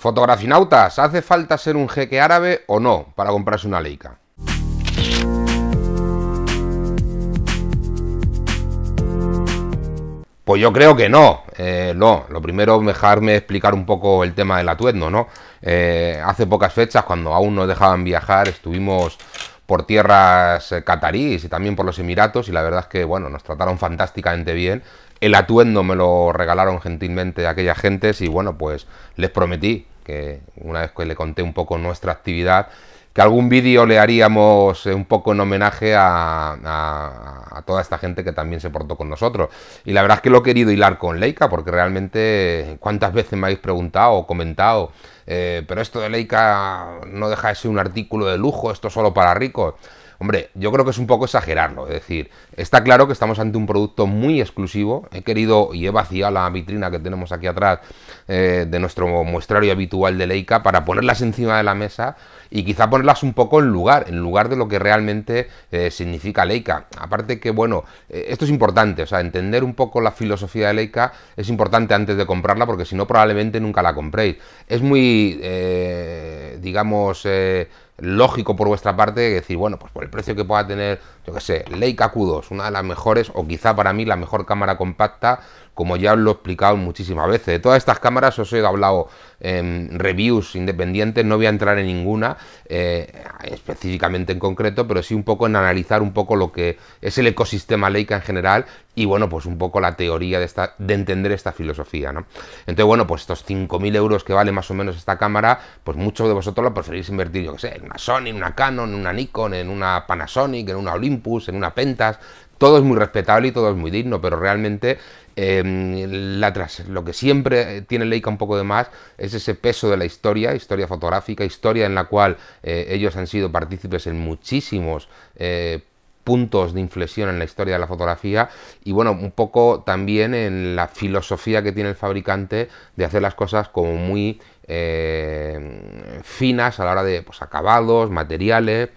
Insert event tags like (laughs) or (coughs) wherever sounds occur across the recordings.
Fotografinautas, ¿hace falta ser un jeque árabe o no para comprarse una Leica? Pues yo creo que no. Eh, no, lo primero dejarme explicar un poco el tema del atuendo, ¿no? Eh, hace pocas fechas, cuando aún nos dejaban viajar, estuvimos por tierras eh, catarís y también por los Emiratos y la verdad es que, bueno, nos trataron fantásticamente bien. El atuendo me lo regalaron gentilmente aquellas gentes y, bueno, pues les prometí una vez que le conté un poco nuestra actividad, que algún vídeo le haríamos eh, un poco en homenaje a, toda esta gente que también se portó con nosotros. Y la verdad es que lo he querido hilar con Leica, porque realmente eh, cuántas veces me habéis preguntado o comentado, eh, pero esto de Leica no deja de ser un artículo de lujo, esto solo para ricos. Hombre, yo creo que es un poco exagerarlo, es decir, está claro que estamos ante un producto muy exclusivo, he querido y he vaciado la vitrina que tenemos aquí atrás eh, de nuestro muestrario habitual de Leica para ponerlas encima de la mesa y quizá ponerlas un poco en lugar, en lugar de lo que realmente eh, significa Leica. Aparte que, bueno, eh, esto es importante, o sea, entender un poco la filosofía de Leica es importante antes de comprarla porque si no probablemente nunca la compréis. Es muy, digamos, lógico por vuestra parte decir, bueno, pues por el precio que pueda tener, yo que sé, Leica Q2, una de las mejores, o quizá para mí la mejor cámara compacta, como ya os lo he explicado muchísimas veces. De todas estas cámaras os he hablado en reviews independientes, no voy a entrar en ninguna eh, específicamente en concreto, pero sí un poco en analizar un poco lo que es el ecosistema Leica en general y bueno, pues un poco la teoría de, esta, de entender esta filosofía, ¿no? Entonces, bueno, pues estos 5.000 euros que vale más o menos esta cámara, pues muchos de vosotros lo preferís invertir, yo que sé, en una Sony, en una Canon, en una Nikon, en una Panasonic, en una Olympus, en una Pentas, todo es muy respetable y todo es muy digno, pero realmente em, lo que siempre eh, tiene Leica un poco de más es ese peso de la historia, historia fotográfica, historia en la cual eh, ellos han sido partícipes en muchísimos eh, puntos de inflexión en la historia de la fotografía y bueno, un poco también en la filosofía que tiene el fabricante de hacer las cosas como muy finas a la hora de pues, acabados, materiales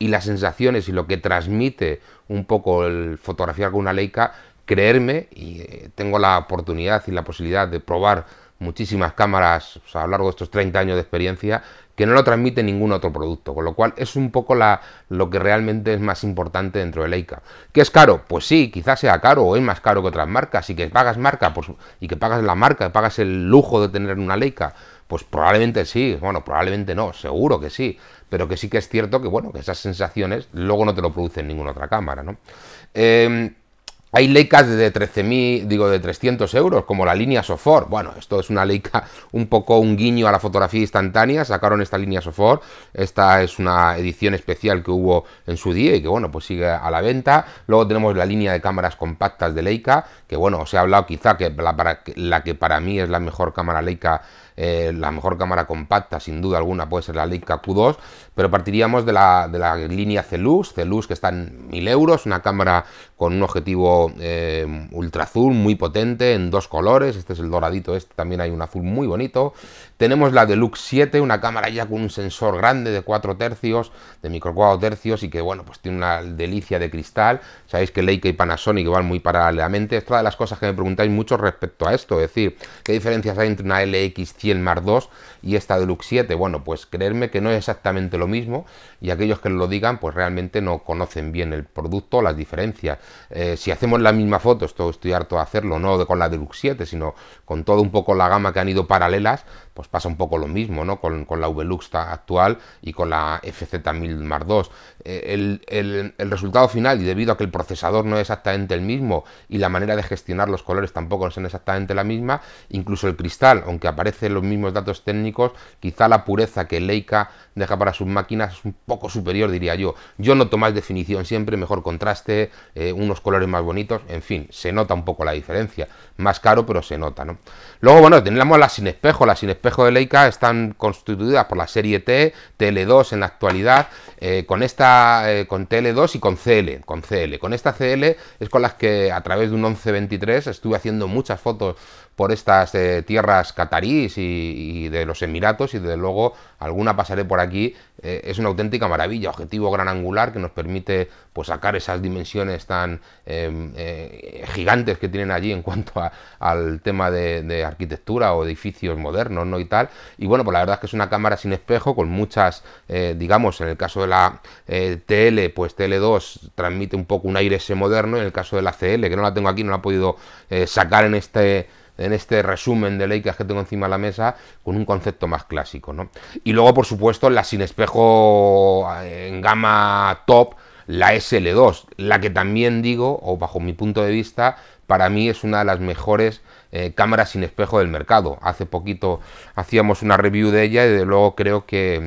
y las sensaciones y lo que transmite un poco el fotografiar con una Leica, creerme, y eh, tengo la oportunidad y la posibilidad de probar muchísimas cámaras a lo largo de estos 30 años de experiencia, que no lo transmite ningún otro producto, con lo cual es un poco la, lo que realmente es más importante dentro de Leica. ¿Que es caro? Pues sí, quizás sea caro o es más caro que otras marcas, y que pagas marca pues, y que pagas la marca, que pagas el lujo de tener una Leica, pues probablemente sí, bueno, probablemente no, seguro que sí, pero que sí que es cierto que, bueno, que esas sensaciones luego no te lo producen ninguna otra cámara, ¿no? Em, hay Leicas de 13.000, digo, de 300 euros, como la línea Sofor. Bueno, esto es una Leica, un poco un guiño a la fotografía instantánea. Sacaron esta línea Sofor. Esta es una edición especial que hubo en su día y que, bueno, pues sigue a la venta. Luego tenemos la línea de cámaras compactas de Leica, que, bueno, os he hablado quizá que la que para mí es la mejor cámara Leica eh, la mejor cámara compacta, sin duda alguna, puede ser la Leica Q2, pero partiríamos de la, de la línea Celux, Celus que está en 1000 euros, una cámara con un objetivo eh, ultra azul muy potente, en dos colores, este es el doradito, este también hay un azul muy bonito. Tenemos la Deluxe 7, una cámara ya con un sensor grande de 4 tercios, de micro 4 tercios, y que bueno, pues tiene una delicia de cristal. Sabéis que Leica y Panasonic van muy paralelamente. Es una de las cosas que me preguntáis mucho respecto a esto, es decir, ¿qué diferencias hay entre una LX100 el Mark 2 y esta Deluxe 7. Bueno, pues creerme que no es exactamente lo mismo y aquellos que lo digan pues realmente no conocen bien el producto, las diferencias. Eh, si hacemos la misma foto, esto estoy harto de hacerlo, no con la Deluxe 7, sino con todo un poco la gama que han ido paralelas, pues pasa un poco lo mismo, ¿no? Con, con la Velux actual y con la FZ1000 Mar 2 eh, El, resultado final, y debido a que el procesador no es exactamente el mismo y la manera de gestionar los colores tampoco es exactamente la misma, incluso el cristal, aunque aparece lo mismos datos técnicos, quizá la pureza que Leica deja para sus máquinas es un poco superior, diría yo. Yo noto más definición siempre, mejor contraste, eh, unos colores más bonitos, en fin, se nota un poco la diferencia. Más caro, pero se nota, ¿no? Luego, bueno, tenemos las sin espejo. Las sin espejo de Leica están constituidas por la serie T, TL2 en la actualidad, eh, con esta, eh, con TL2 y con CL, con CL. Con esta CL es con las que a través de un 1123 estuve haciendo muchas fotos por estas eh, tierras catarís y, de los Emiratos y desde luego alguna pasaré por aquí. Eh, es una auténtica maravilla, objetivo gran angular que nos permite pues, sacar esas dimensiones tan em, eh, gigantes que tienen allí en cuanto al tema de, arquitectura o edificios modernos ¿no? y tal. Y bueno, pues la verdad es que es una cámara sin espejo con muchas, digamos, en el caso de la TL, pues TL2 transmite un poco un aire ese moderno, en el caso de la CL, que no la tengo aquí, no la he podido sacar en este en este resumen de ley que tengo encima de la mesa con un concepto más clásico. ¿no? Y luego, por supuesto, la sin espejo eh, en gama top, la SL2, la que también digo, o bajo mi punto de vista, para mí es una de las mejores eh, cámaras sin espejo del mercado. Hace poquito hacíamos una review de ella y de luego creo que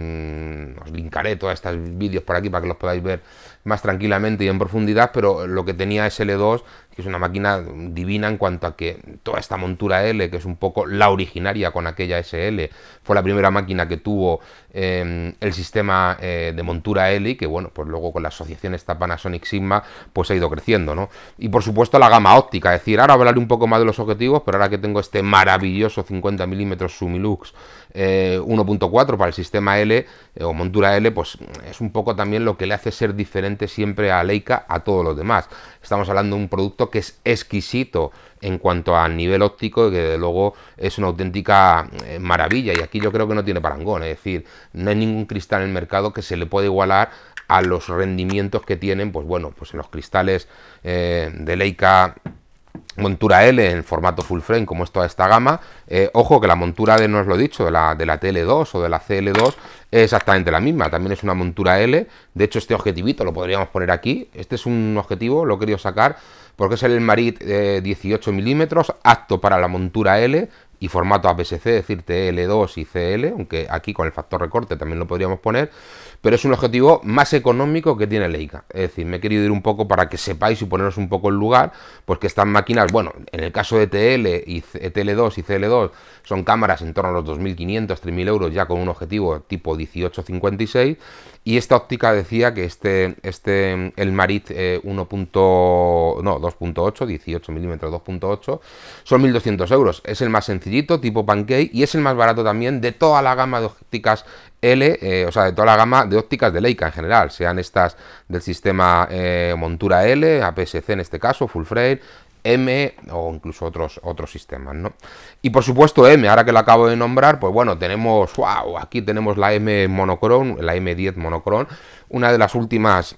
mm, os linkaré todos estos vídeos por aquí para que los podáis ver más tranquilamente y en profundidad, pero lo que tenía SL2, que es una máquina divina en cuanto a que toda esta montura L, que es un poco la originaria con aquella SL, fue la primera máquina que tuvo em, el sistema eh, de montura L y que bueno, pues luego con la asociación esta Panasonic Sigma, pues ha ido creciendo, ¿no? Y por supuesto la gama óptica, es decir, ahora hablaré un poco más de los objetivos, ahora que tengo este maravilloso 50 milímetros Sumilux 1.4 eh, para el sistema L eh, o montura L, pues es un poco también lo que le hace ser diferente siempre a Leica a todos los demás. Estamos hablando de un producto que es exquisito en cuanto a nivel óptico, y que de luego es una auténtica eh, maravilla y aquí yo creo que no tiene parangón, es decir, no hay ningún cristal en el mercado que se le pueda igualar a los rendimientos que tienen, pues bueno, pues en los cristales de Leica montura L en formato full frame como es toda esta gama eh, ojo que la montura de no os lo he dicho de la, de la TL2 o de la CL2 es exactamente la misma también es una montura L de hecho este objetivito lo podríamos poner aquí este es un objetivo lo he querido sacar porque es el Marit 18 eh, milímetros apto para la montura L y formato APS-C, es decir, TL2 y CL, aunque aquí con el factor recorte también lo podríamos poner pero es un objetivo más económico que tiene Leica. Es decir, me he querido ir un poco para que sepáis y poneros un poco el lugar, pues que estas máquinas, bueno, en el caso de e TL y e TL2 y CL2, son cámaras en torno a los 2.500, 3.000 euros ya con un objetivo tipo 1856 y esta óptica decía que este, este el Marit 1. Eh, no, 2.8, 18 milímetros 2.8, son 1200 euros. Es el más sencillito, tipo pancake, y es el más barato también de toda la gama de ópticas L, eh, o sea, de toda la gama de ópticas de Leica en general, sean estas del sistema eh, montura L, APS-C en este caso, full frame, M o incluso otros, otros sistemas, ¿no? Y por supuesto M, ahora que lo acabo de nombrar, pues bueno, tenemos, wow, aquí tenemos la M monocron, la M10 monocron, una de las últimas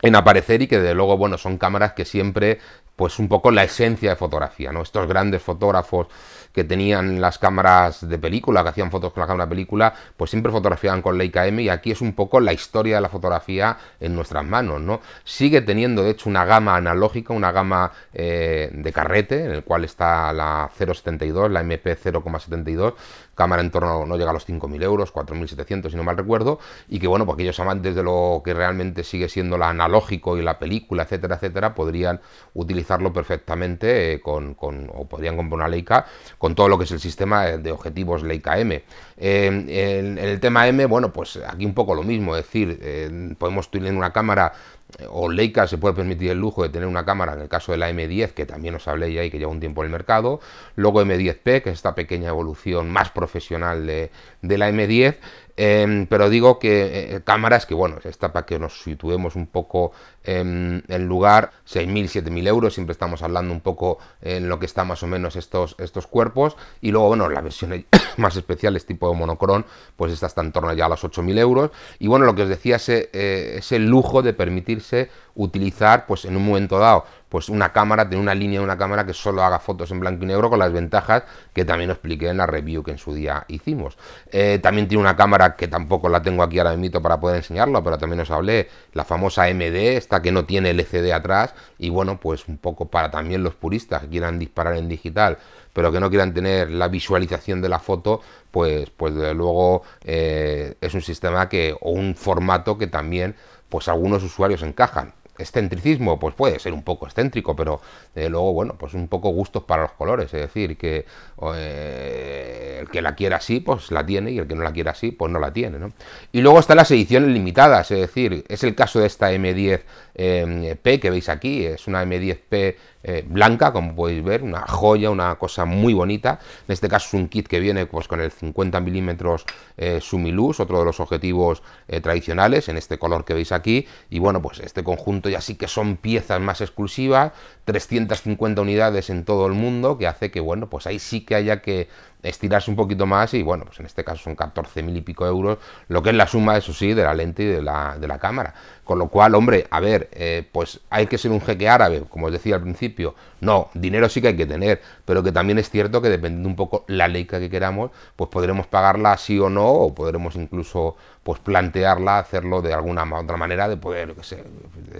en aparecer y que de luego, bueno, son cámaras que siempre, pues un poco la esencia de fotografía, ¿no? Estos grandes fotógrafos que tenían las cámaras de película, que hacían fotos con la cámara de película, pues siempre fotografiaban con Leica M y aquí es un poco la historia de la fotografía en nuestras manos, ¿no? Sigue teniendo, de hecho, una gama analógica, una gama eh, de carrete, en el cual está la 072, la MP 0,72, cámara en torno, no llega a los 5.000 euros, 4.700 si no mal recuerdo, y que bueno, pues aquellos amantes de lo que realmente sigue siendo la analógico y la película, etcétera, etcétera, podrían utilizarlo perfectamente eh, con, o podrían comprar una Leica con todo lo que es el sistema eh, de objetivos Leica M. en, eh, el tema M, bueno, pues aquí un poco lo mismo, es decir, eh, podemos tener una cámara o Leica se puede permitir el lujo de tener una cámara, en el caso de la M10, que también os hablé ahí y que lleva un tiempo en el mercado, luego M10P, que es esta pequeña evolución más profesional de, de la M10, Em, pero digo que eh, cámaras que, bueno, está para que nos situemos un poco en em, lugar, 6.000, 7.000 euros, siempre estamos hablando un poco en lo que está más o menos estos, estos cuerpos. Y luego, bueno, la versión e- (coughs) más especiales tipo de monocron, pues esta está en torno ya a los 8.000 euros. Y bueno, lo que os decía, es eh, ese lujo de permitirse utilizar pues en un momento dado pues una cámara, tener una línea de una cámara que solo haga fotos en blanco y negro con las ventajas que también expliqué en la review que en su día hicimos. Eh, también tiene una cámara que tampoco la tengo aquí ahora mismo para poder enseñarlo, pero también os hablé, la famosa MD, esta que no tiene LCD atrás y bueno, pues un poco para también los puristas que quieran disparar en digital pero que no quieran tener la visualización de la foto, pues, pues desde luego eh, es un sistema que o un formato que también pues algunos usuarios encajan. Excentricismo, pues puede ser un poco excéntrico, pero luego, bueno, pues un poco gustos para los colores, es decir, que eh, el que la quiera así, pues la tiene, y el que no la quiera así, pues no la tiene, ¿no? Y luego están las ediciones limitadas, es decir, es el caso de esta M10P eh, que veis aquí, es una M10P eh, blanca, como podéis ver, una joya, una cosa muy bonita. En este caso es un kit que viene pues, con el 50 milímetros eh, Sumiluz, otro de los objetivos eh, tradicionales, en este color que veis aquí. Y bueno, pues este conjunto ya sí que son piezas más exclusivas, 350 unidades en todo el mundo, que hace que, bueno, pues ahí sí que haya que estirarse un poquito más y bueno, pues en este caso son 14 mil y pico euros, lo que es la suma, eso sí, de la lente y de la, de la cámara. Con lo cual, hombre, a ver, eh, pues hay que ser un jeque árabe, como os decía al principio, no, dinero sí que hay que tener, pero que también es cierto que dependiendo un poco la ley que queramos, pues podremos pagarla sí o no, o podremos incluso pues plantearla, hacerlo de alguna otra manera, de poder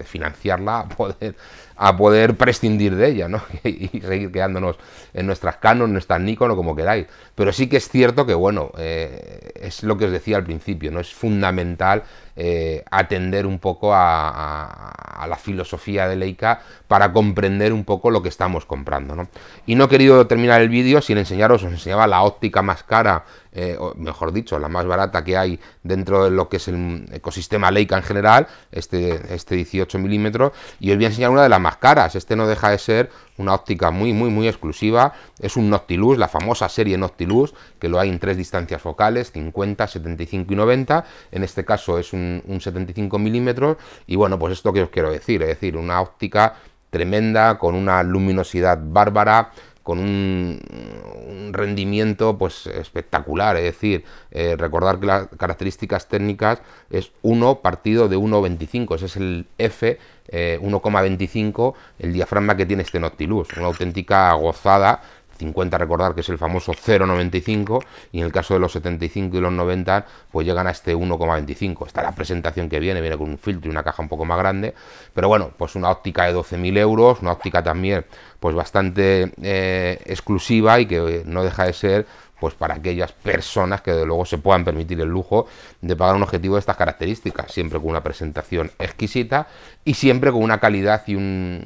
financiarla, a (laughs) poder, a poder prescindir de ella, ¿no? (laughs) y seguir quedándonos en nuestras Canon, en nuestras Nikon o como queráis. Pero sí que es cierto que, bueno, eh, es lo que os decía al principio, ¿no? Es fundamental eh, atender un poco a, la filosofía de Leica para comprender un poco lo que estamos comprando, ¿no? Y no he querido terminar el vídeo sin enseñaros, os enseñaba la óptica más cara eh, mejor dicho, la más barata que hay dentro de lo que es el ecosistema Leica en general, este, este 18 milímetros, y os voy a enseñar una de las más caras, este no deja de ser una óptica muy, muy, muy exclusiva, es un Noctilus, la famosa serie Noctilus, que lo hay en tres distancias focales, 50, 75 y 90, en este caso es un, un 75 milímetros, y bueno, pues esto que os quiero decir, es decir, una óptica tremenda, con una luminosidad bárbara, con un, rendimiento pues espectacular. Es decir, eh, recordar que las características técnicas es 1 partido de 1,25. Ese es el F, 1,25, eh, el diafragma que tiene este Noctilus. Una auténtica gozada 50 recordar que es el famoso 0,95 y en el caso de los 75 y los 90 pues llegan a este 1,25. Está la presentación que viene, viene con un filtro y una caja un poco más grande, pero bueno, pues una óptica de 12.000 euros, una óptica también pues bastante eh, exclusiva y que eh, no deja de ser pues para aquellas personas que de luego se puedan permitir el lujo de pagar un objetivo de estas características, siempre con una presentación exquisita y siempre con una calidad y, un,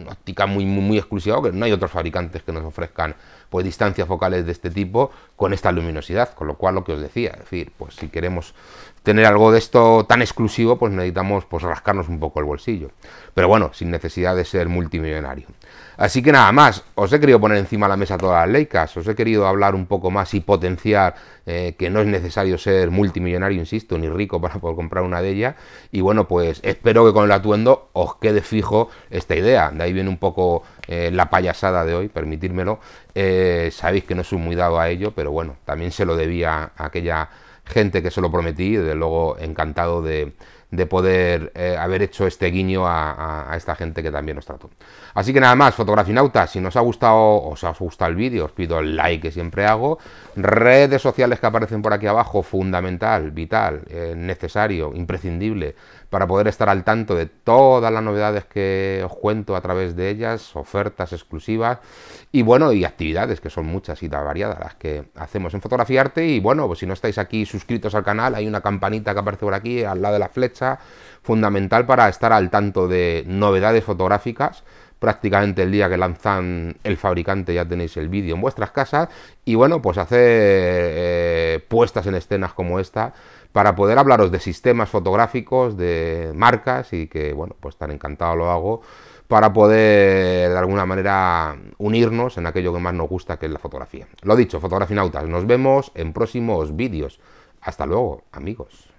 una óptica muy, muy, muy exclusiva, que no hay otros fabricantes que nos ofrezcan pues distancias focales de este tipo con esta luminosidad, con lo cual lo que os decía, es decir, pues si queremos tener algo de esto tan exclusivo, pues necesitamos pues rascarnos un poco el bolsillo. Pero bueno, sin necesidad de ser multimillonario. Así que nada más, os he querido poner encima de la mesa todas las leicas, os he querido hablar un poco más y potenciar eh, que no es necesario ser multimillonario, insisto, ni rico para poder comprar una de ellas. Y bueno, pues espero que con el atuendo os quede fijo esta idea. De ahí viene un poco eh, la payasada de hoy, permitírmelo. Eh, sabéis que no soy muy dado a ello, pero bueno, también se lo debía a aquella gente que se lo prometí, desde luego encantado de, de poder eh, haber hecho este guiño a, esta gente que también nos trató. Así que nada más, fotografinautas, si nos ha gustado, os ha gustado el vídeo, os pido el like que siempre hago. Redes sociales que aparecen por aquí abajo, fundamental, vital, eh, necesario, imprescindible, para poder estar al tanto de todas las novedades que os cuento a través de ellas, ofertas exclusivas y bueno, y actividades que son muchas y variadas las que hacemos en Fotografiarte. Y bueno, pues si no estáis aquí suscritos al canal, hay una campanita que aparece por aquí al lado de la flecha fundamental para estar al tanto de novedades fotográficas. Prácticamente el día que lanzan el fabricante ya tenéis el vídeo en vuestras casas. Y bueno, pues hacer eh, puestas en escenas como esta para poder hablaros de sistemas fotográficos, de marcas y que, bueno, pues tan encantado lo hago para poder de alguna manera unirnos en aquello que más nos gusta, que es la fotografía. Lo dicho, fotografinautas, nos vemos en próximos vídeos. Hasta luego, amigos.